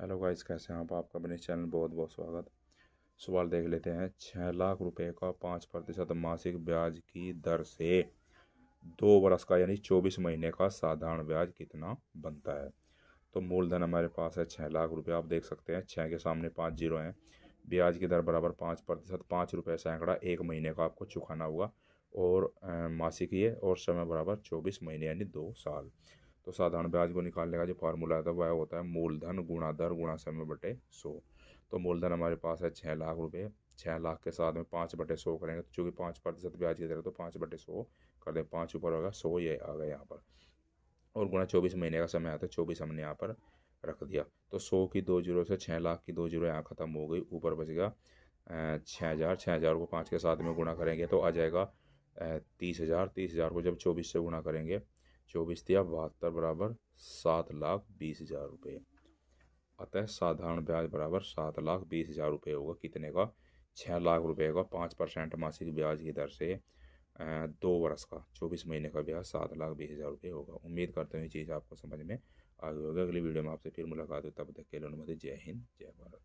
hello guys कैसे हैं आप आपका अपने चैनल बहुत बहुत स्वागत सवाल देख लेते हैं छः लाख रुपए का पाँच प्रतिशत मासिक ब्याज की दर से दो वर्ष का यानी चौबीस महीने का साधारण ब्याज कितना बनता है तो मूलधन हमारे पास है छः लाख रुपये आप देख सकते हैं छः के सामने पाँच जीरो हैं ब्याज की दर बराबर पाँच प्रतिशत पाँच रुपये सैकड़ा एक महीने का आपको चुकाना होगा और मासिक ये और समय बराबर चौबीस महीने यानी दो साल तो साधारण ब्याज को निकालने का जो फार्मूला होता है वह होता है मूलधन गुणा दर गुणा समय बटे सौ तो मूलधन हमारे पास है छः लाख रुपये छः लाख के साथ में पाँच बटे सौ करेंगे तो चूँकि पाँच प्रतिशत ब्याज की तरह तो पाँच बटे सौ कर दें पाँच ऊपर होगा सौ ये आ गया यहाँ पर और गुणा चौबीस महीने का समय आता है चौबीस हमने यहाँ पर रख दिया तो सौ की दो जीरो से छः लाख की दो जीरो यहाँ ख़त्म हो गई ऊपर बच गया छः हज़ार छः हज़ार को पाँच के साथ में गुणा करेंगे तो आ जाएगा तीस हज़ार तीस हज़ार को जब चौबीस से गुणा करेंगे चौबीस तिया बहत्तर बराबर सात लाख बीस हज़ार रुपये अतः साधारण ब्याज बराबर सात लाख बीस हज़ार रुपये होगा कितने का छः लाख रुपये का पाँच परसेंट मासिक ब्याज की दर से दो वर्ष का चौबीस महीने का ब्याज सात लाख बीस हज़ार रुपये होगा उम्मीद करते हुए चीज़ आपको समझ में आ गई होगी अगली वीडियो में आपसे फिर मुलाकात हो तब तक के लिए अनुमति जय हिंद जय भारत